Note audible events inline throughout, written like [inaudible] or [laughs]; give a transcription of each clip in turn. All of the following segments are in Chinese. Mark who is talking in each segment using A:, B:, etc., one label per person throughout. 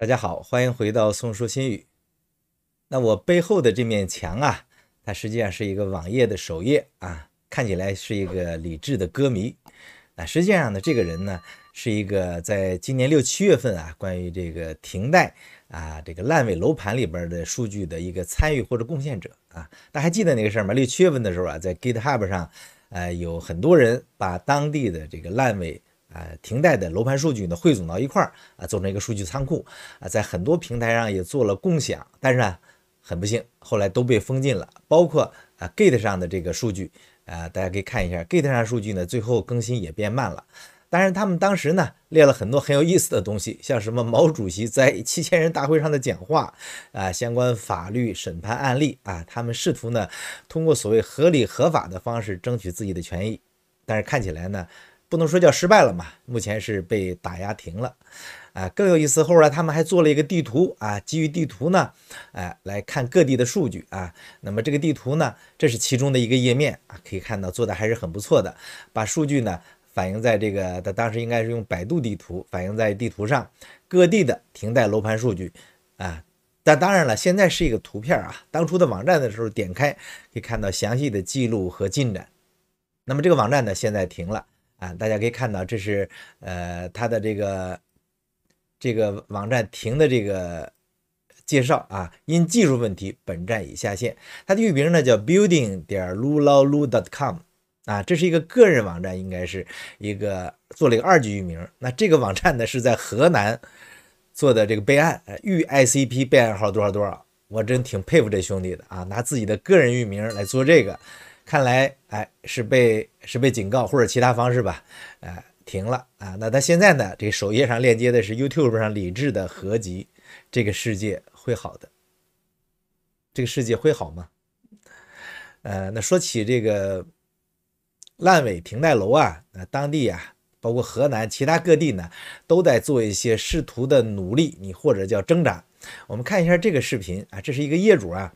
A: 大家好，欢迎回到《宋说新语》。那我背后的这面墙啊，它实际上是一个网页的首页啊，看起来是一个李志的歌迷啊。实际上呢，这个人呢是一个在今年六七月份啊，关于这个停贷啊，这个烂尾楼盘里边的数据的一个参与或者贡献者啊。大家还记得那个事儿吗？六七月份的时候啊，在 GitHub 上，呃，有很多人把当地的这个烂尾。呃，停贷的楼盘数据呢，汇总到一块儿啊，做成一个数据仓库啊，在很多平台上也做了共享，但是呢，很不幸，后来都被封禁了，包括啊 Gate 上的这个数据啊，大家可以看一下 Gate 上数据呢，最后更新也变慢了。但是他们当时呢，列了很多很有意思的东西，像什么毛主席在 [laughs] 七千人大会上的讲话啊，相关法律审判案例啊，他们试图呢，通过所谓合理合法的方式争取自己的权益，但是看起来呢。不能说叫失败了嘛，目前是被打压停了，啊，更有意思，后来他们还做了一个地图啊，基于地图呢，哎，来看各地的数据啊，那么这个地图呢，这是其中的一个页面啊，可以看到做的还是很不错的，把数据呢反映在这个的当时应该是用百度地图反映在地图上各地的停贷楼盘数据啊，但当然了，现在是一个图片啊，当初的网站的时候点开可以看到详细的记录和进展，那么这个网站呢现在停了。啊，大家可以看到，这是呃他的这个这个网站停的这个介绍啊，因技术问题，本站已下线。它的域名呢叫 building 点 l u l a l u dot com 啊，这是一个个人网站，应该是一个做了一个二级域名。那这个网站呢是在河南做的这个备案，域 ICP 备案号多少多少。我真挺佩服这兄弟的啊，拿自己的个人域名来做这个。看来，哎，是被是被警告或者其他方式吧，呃，停了啊。那他现在呢？这首页上链接的是 YouTube 上李志的合集，《这个世界会好的》。这个世界会好吗？呃，那说起这个烂尾停贷楼啊，那当地啊，包括河南其他各地呢，都在做一些试图的努力，你或者叫挣扎。我们看一下这个视频啊，这是一个业主啊，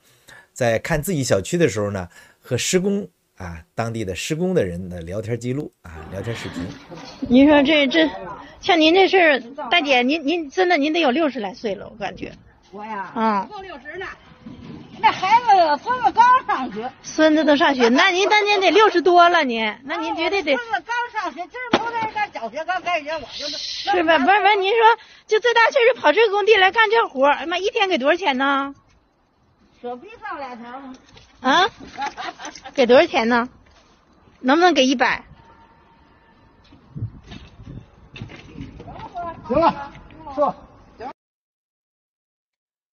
A: 在看自己小区的时候呢。和施工啊，当地的施工的人的聊天记录啊，聊天视频。您说这这，像您这事儿，大姐，您您真的您得有六十来岁了，我感觉。我呀，啊，够六十了。那孩子孙子刚上学。孙子都上学，那您当年得六十多了，您那您绝对得。孙子刚上学，今儿头在干小学，刚开学我就。是是吧？不是不是，您说就最大岁数跑这工地来干这活儿，哎妈，一天给多少钱呢？手臂上两条吗？啊，给多少钱呢？能不能给一百？行了，说，行。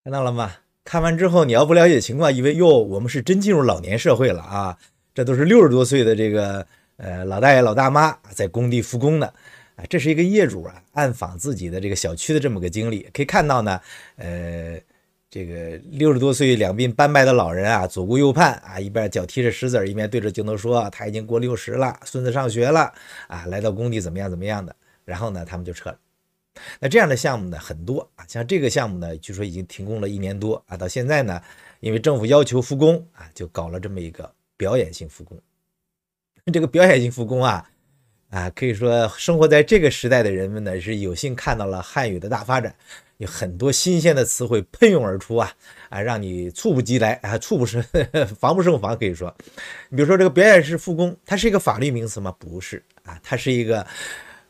A: 看到了吗？看完之后，你要不了解情况，以为哟，我们是真进入老年社会了啊！这都是六十多岁的这个呃老大爷、老大妈在工地复工的。啊。这是一个业主啊，暗访自己的这个小区的这么个经历。可以看到呢，呃。这个六十多岁、两鬓斑白的老人啊，左顾右盼啊，一边脚踢着石子，一边对着镜头说：“他已经过六十了，孙子上学了啊，来到工地怎么样怎么样的。”然后呢，他们就撤了。那这样的项目呢，很多啊，像这个项目呢，据说已经停工了一年多啊，到现在呢，因为政府要求复工啊，就搞了这么一个表演性复工。[laughs] 这个表演性复工啊。啊，可以说生活在这个时代的人们呢，是有幸看到了汉语的大发展，有很多新鲜的词汇喷涌而出啊啊，让你猝不及来啊，猝不 [laughs] 防不胜防。可以说，比如说这个“表演式复工”，它是一个法律名词吗？不是啊，它是一个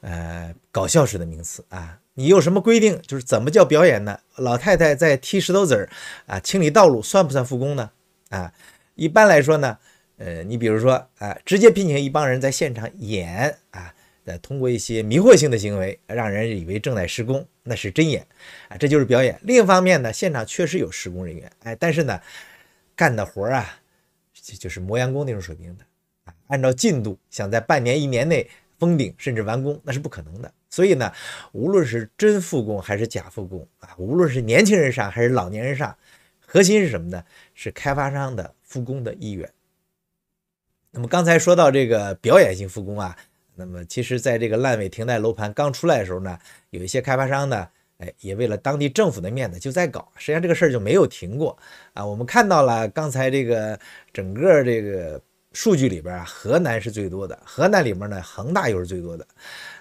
A: 呃搞笑式的名词啊。你有什么规定？就是怎么叫表演呢？老太太在踢石头子儿啊，清理道路算不算复工呢？啊，一般来说呢？呃，你比如说啊，直接聘请一帮人在现场演啊，呃，通过一些迷惑性的行为，让人以为正在施工，那是真演啊，这就是表演。另一方面呢，现场确实有施工人员，哎，但是呢，干的活啊，就是磨洋工那种水平的啊。按照进度，想在半年、一年内封顶甚至完工，那是不可能的。所以呢，无论是真复工还是假复工啊，无论是年轻人上还是老年人上，核心是什么呢？是开发商的复工的意愿。那么刚才说到这个表演性复工啊，那么其实在这个烂尾停贷楼盘刚出来的时候呢，有一些开发商呢，哎，也为了当地政府的面子就在搞，实际上这个事儿就没有停过啊。我们看到了刚才这个整个这个数据里边啊，河南是最多的，河南里面呢，恒大又是最多的。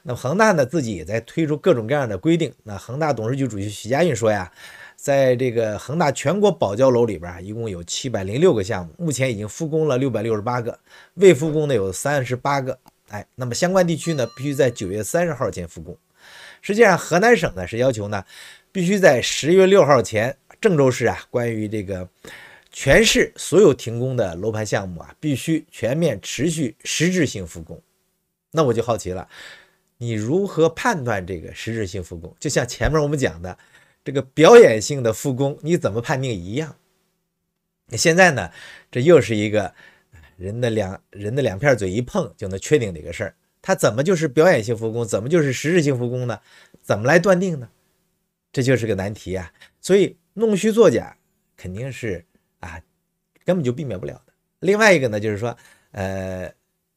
A: 那么恒大呢自己也在推出各种各样的规定。那恒大董事局主席许家印说呀。在这个恒大全国保交楼里边，一共有七百零六个项目，目前已经复工了六百六十八个，未复工的有三十八个。哎，那么相关地区呢，必须在九月三十号前复工。实际上，河南省呢是要求呢，必须在十月六号前，郑州市啊关于这个全市所有停工的楼盘项目啊，必须全面持续实质性复工。那我就好奇了，你如何判断这个实质性复工？就像前面我们讲的。这个表演性的复工你怎么判定一样？那现在呢？这又是一个人的两人的两片嘴一碰就能确定的一个事儿。他怎么就是表演性复工？怎么就是实质性复工呢？怎么来断定呢？这就是个难题啊！所以弄虚作假肯定是啊，根本就避免不了的。另外一个呢，就是说，呃，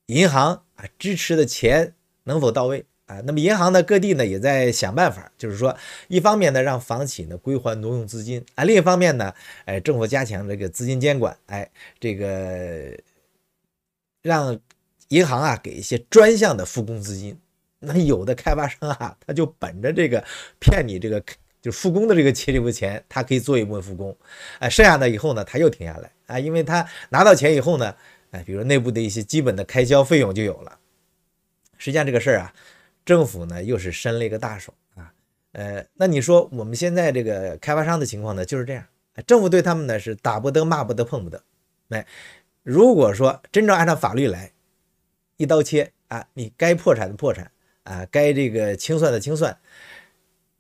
A: 银行啊支持的钱能否到位？啊，那么银行呢？各地呢也在想办法，就是说，一方面呢，让房企呢归还挪用资金啊；另一方面呢，哎，政府加强这个资金监管，哎，这个让银行啊给一些专项的复工资金。那有的开发商啊，他就本着这个骗你这个就复工的这个起部钱，他可以做一部分复工，哎，剩下的以后呢他又停下来啊，因为他拿到钱以后呢，哎，比如内部的一些基本的开销费用就有了。实际上这个事儿啊。政府呢又是伸了一个大手啊，呃，那你说我们现在这个开发商的情况呢就是这样，政府对他们呢是打不得骂不得碰不得。哎，如果说真正按照法律来，一刀切啊，你该破产的破产啊，该这个清算的清算，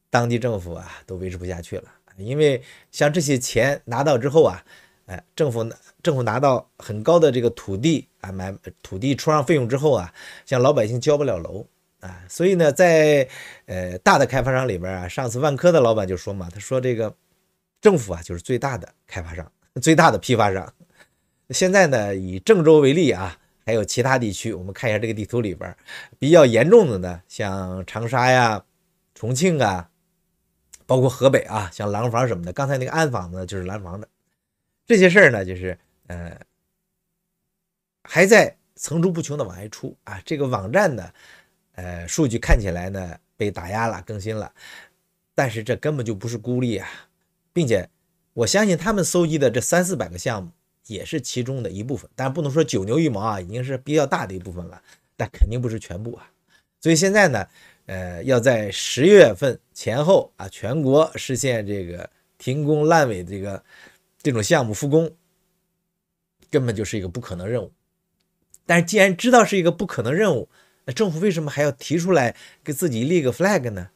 A: 当地政府啊都维持不下去了，因为像这些钱拿到之后啊，哎，政府政府拿到很高的这个土地啊买土地出让费用之后啊，像老百姓交不了楼。啊，所以呢，在呃大的开发商里边啊，上次万科的老板就说嘛，他说这个政府啊就是最大的开发商，[laughs] 最大的批发商。现在呢，以郑州为例啊，还有其他地区，我们看一下这个地图里边比较严重的呢，像长沙呀、重庆啊，包括河北啊，像廊坊什么的。刚才那个暗访呢，就是廊坊的这些事儿呢，就是呃还在层出不穷的往外出啊，这个网站呢。呃，数据看起来呢被打压了，更新了，但是这根本就不是孤立啊，并且我相信他们搜集的这三四百个项目也是其中的一部分，但不能说九牛一毛啊，已经是比较大的一部分了，但肯定不是全部啊。所以现在呢，呃，要在十月份前后啊，全国实现这个停工烂尾这个这种项目复工，根本就是一个不可能任务。但是既然知道是一个不可能任务，那政府为什么还要提出来给自己立个 flag 呢？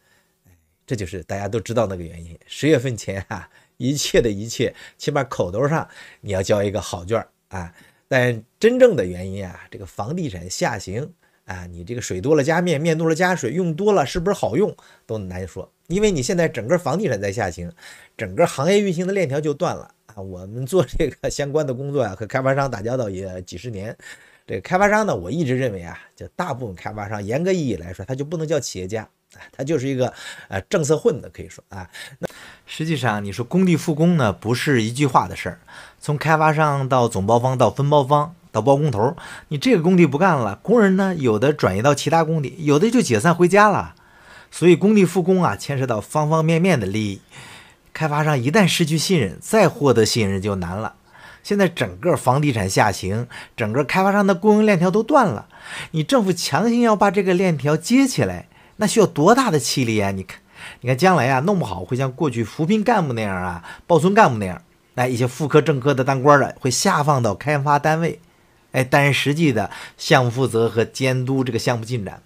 A: 这就是大家都知道那个原因。十月份前啊，一切的一切，起码口头上你要交一个好卷儿啊。但真正的原因啊，这个房地产下行啊，你这个水多了加面，面多了加水，用多了是不是好用都难说。因为你现在整个房地产在下行，整个行业运行的链条就断了啊。我们做这个相关的工作呀，和开发商打交道也几十年。这个开发商呢，我一直认为啊，就大部分开发商，严格意义来说，他就不能叫企业家，他就是一个呃政策混的，可以说啊。那实际上，你说工地复工呢，不是一句话的事儿，从开发商到总包方到分包方到包工头，你这个工地不干了，工人呢，有的转移到其他工地，有的就解散回家了。所以工地复工啊，牵涉到方方面面的利益，开发商一旦失去信任，再获得信任就难了。现在整个房地产下行，整个开发商的供应链条都断了。你政府强行要把这个链条接起来，那需要多大的气力呀？你看，你看，将来啊，弄不好会像过去扶贫干部那样啊，报村干部那样，那一些副科、正科的当官的会下放到开发单位，哎，担任实际的项目负责和监督这个项目进展。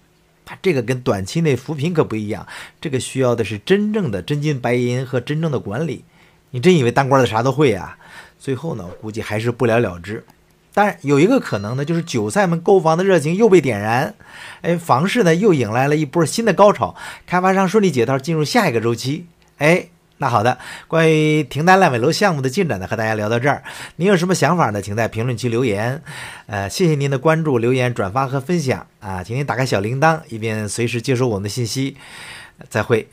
A: 这个跟短期内扶贫可不一样，这个需要的是真正的真金白银和真正的管理。你真以为当官的啥都会啊？最后呢，我估计还是不了了之。但有一个可能呢，就是韭菜们购房的热情又被点燃，哎，房市呢又迎来了一波新的高潮，开发商顺利解套，进入下一个周期。哎，那好的，关于停单烂尾楼项目的进展呢，和大家聊到这儿。您有什么想法呢？请在评论区留言。呃，谢谢您的关注、留言、转发和分享啊，请您打开小铃铛，以便随时接收我们的信息。再会。